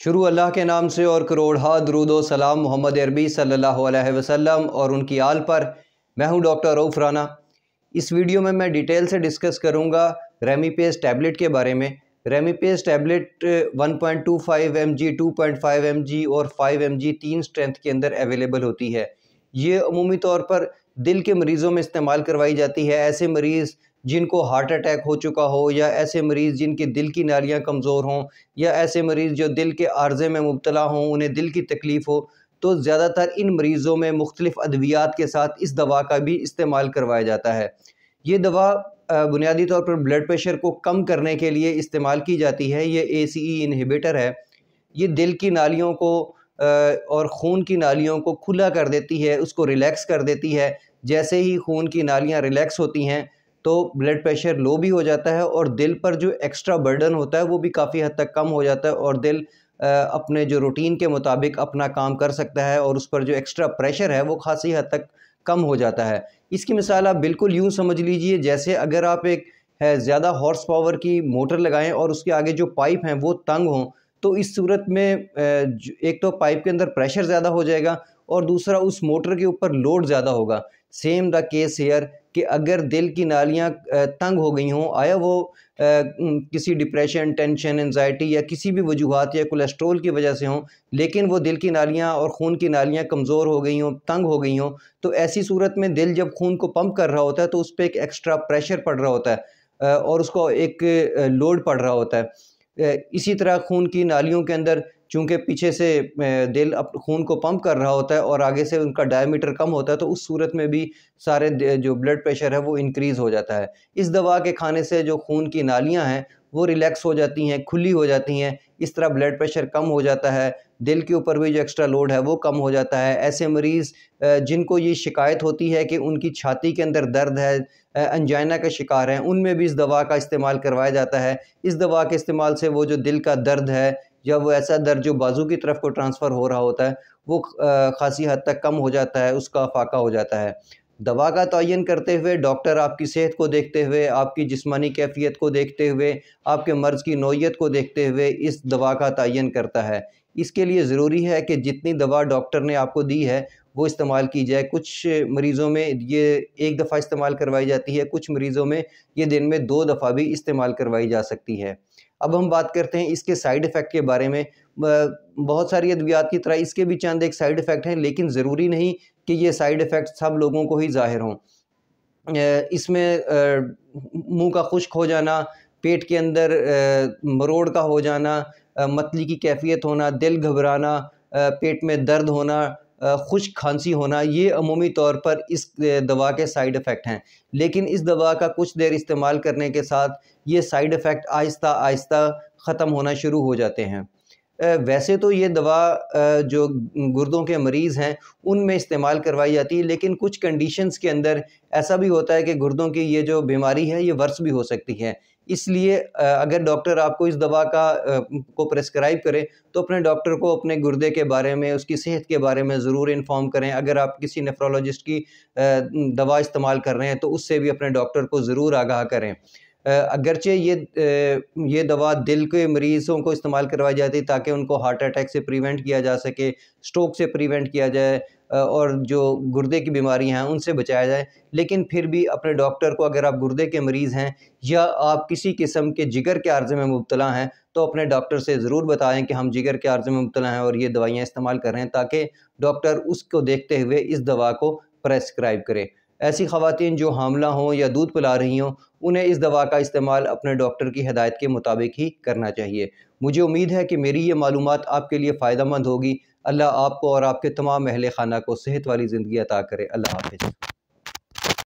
शुरू अल्लाह के नाम से और करोड़हा दरुदो सलाम मोहम्मद अरबी सल्लल्लाहु अलैहि वसल्लम और उनकी आल पर मैं हूं डॉक्टर रऊफ़ राना इस वीडियो में मैं डिटेल से डिस्कस करूंगा रेमीपेस टैबलेट के बारे में रेमीपेस टैबलेट 1.25 mg, 2.5 mg और 5 mg तीन स्ट्रेंथ के अंदर अवेलेबल होती है ये अमूमी तौर पर दिल के मरीज़ों में इस्तेमाल करवाई जाती है ऐसे मरीज़ जिनको हार्ट अटैक हो चुका हो या ऐसे मरीज़ जिनके दिल की नालियाँ कमज़ोर हों या ऐसे मरीज़ जो दिल के आर्जे में मुबतला हों उन्हें दिल की तकलीफ़ हो तो ज़्यादातर इन मरीज़ों में मुख्तलिफ़ अद्वियात के साथ इस दवा का भी इस्तेमाल करवाया जाता है ये दवा बुनियादी तौर पर ब्लड प्रेशर को कम करने के लिए इस्तेमाल की जाती है ये ए सी ई इनहिबिटर है ये दिल की नालियों को और खून की नालियों को खुला कर देती है उसको रिलैक्स कर देती है जैसे ही खून की नालियाँ रिलैक्स होती हैं तो ब्लड प्रेशर लो भी हो जाता है और दिल पर जो एक्स्ट्रा बर्डन होता है वो भी काफ़ी हद तक कम हो जाता है और दिल अपने जो रूटीन के मुताबिक अपना काम कर सकता है और उस पर जो एक्स्ट्रा प्रेशर है वो खासी हद तक कम हो जाता है इसकी मिसाल आप बिल्कुल यूँ समझ लीजिए जैसे अगर आप एक ज़्यादा हॉर्स पावर की मोटर लगाएं और उसके आगे जो पाइप हैं वो तंग हों तो इस सूरत में एक तो पाइप के अंदर प्रेशर ज़्यादा हो जाएगा और दूसरा उस मोटर के ऊपर लोड ज़्यादा होगा सेम द केस हेयर कि अगर दिल की नालियाँ तंग हो गई हों आया वो किसी डिप्रेशन टेंशन एनजाइटी या किसी भी वजूहत या कोलेस्ट्रोल की वजह से हों लेकिन वो दिल की नालियाँ और खून की नालियाँ कमज़ोर हो गई हों तंग हो गई हों तो ऐसी सूरत में दिल जब खून को पंप कर रहा होता है तो उस पर एक एक्स्ट्रा प्रेशर पड़ रहा होता है और उसको एक लोड पड़ रहा होता है इसी तरह खून की नालियों के अंदर चूँकि पीछे से दिल अप खून को पंप कर रहा होता है और आगे से उनका डायमीटर कम होता है तो उस सूरत में भी सारे जो ब्लड प्रेशर है वो इनक्रीज़ हो जाता है इस दवा के खाने से जो खून की नालियाँ हैं वो रिलैक्स हो जाती हैं खुली हो जाती हैं इस तरह ब्लड प्रेशर कम हो जाता है दिल के ऊपर भी जो एक्स्ट्रा लोड है वो कम हो जाता है ऐसे मरीज़ जिनको ये शिकायत होती है कि उनकी छाती के अंदर दर्द है अनजाइना का शिकार हैं उनमें भी इस दवा का इस्तेमाल करवाया जाता है इस दवा के इस्तेमाल से वो जो दिल का दर्द है या वो ऐसा दर्द जो बाजू की तरफ को ट्रांसफ़र हो रहा होता है वो खासी हद तक कम हो जाता है उसका फाका हो जाता है दवा का तयन करते हुए डॉक्टर आपकी सेहत को देखते हुए आपकी जिस्मानी कैफियत को देखते हुए आपके मर्ज़ की नोयत को देखते हुए इस दवा का तयन करता है इसके लिए ज़रूरी है कि जितनी दवा डॉक्टर ने आपको दी है वो इस्तेमाल की जाए कुछ मरीज़ों में ये एक दफ़ा इस्तेमाल करवाई जाती है कुछ मरीज़ों में ये दिन में दो दफ़ा भी इस्तेमाल करवाई जा सकती है अब हम बात करते हैं इसके साइड इफ़ेक्ट के बारे में बहुत सारी अद्वियात की तरह इसके भी चंद एक साइड इफ़ेक्ट हैं लेकिन ज़रूरी नहीं कि ये साइड इफ़ेक्ट सब लोगों को ही ज़ाहिर हों इसमें मुंह का खुश्क हो जाना पेट के अंदर मरोड़ का हो जाना मतली की कैफियत होना दिल घबराना पेट में दर्द होना खुश खांसी होना ये अमूमी तौर पर इस दवा के साइड इफ़ेक्ट हैं लेकिन इस दवा का कुछ देर इस्तेमाल करने के साथ ये साइड इफ़ेक्ट आहिस्ता आहिस्ता ख़त्म होना शुरू हो जाते हैं वैसे तो ये दवा जो गुर्दों के मरीज़ हैं उनमें इस्तेमाल करवाई जाती है लेकिन कुछ कंडीशंस के अंदर ऐसा भी होता है कि गुर्दों की ये जो बीमारी है ये वर्स भी हो सकती है इसलिए अगर डॉक्टर आपको इस दवा का को प्रेस्क्राइब करें तो अपने डॉक्टर को अपने गुर्दे के बारे में उसकी सेहत के बारे में ज़रूर इन्फॉर्म करें अगर आप किसी नेफ्रोलॉजिस्ट की दवा इस्तेमाल कर रहे हैं तो उससे भी अपने डॉक्टर को ज़रूर आगाह करें अगरचे ये ये दवा दिल के मरीज़ों को इस्तेमाल करवाई जाती है ताकि उनको हार्ट अटैक से प्रिवेंट किया जा सके स्ट्रोक से प्रिवेंट किया जाए और जो गुर्दे की बीमारियां हैं उनसे बचाया जाए लेकिन फिर भी अपने डॉक्टर को अगर आप गुर्दे के मरीज़ हैं या आप किसी किस्म के जिगर के आर्जे में मुबतला हैं तो अपने डॉक्टर से ज़रूर बताएं कि हम जिगर के आर्जे में मुबतला हैं और ये दवाइयाँ इस्तेमाल कर रहे हैं ताकि डॉक्टर उसको देखते हुए इस दवा को प्रेस्क्राइब करें ऐसी ख़ातन जो हामला हों या दूध पिला रही हों उन्हें इस दवा का इस्तेमाल अपने डॉक्टर की हदायत के मुताबिक ही करना चाहिए मुझे उम्मीद है कि मेरी ये मालूम आपके लिए फ़ायदा मंद होगी अल्लाह आपको और आपके तमाम अहल खाना को सेहत वाली ज़िंदगी अता करे अल्लाह हाफिज़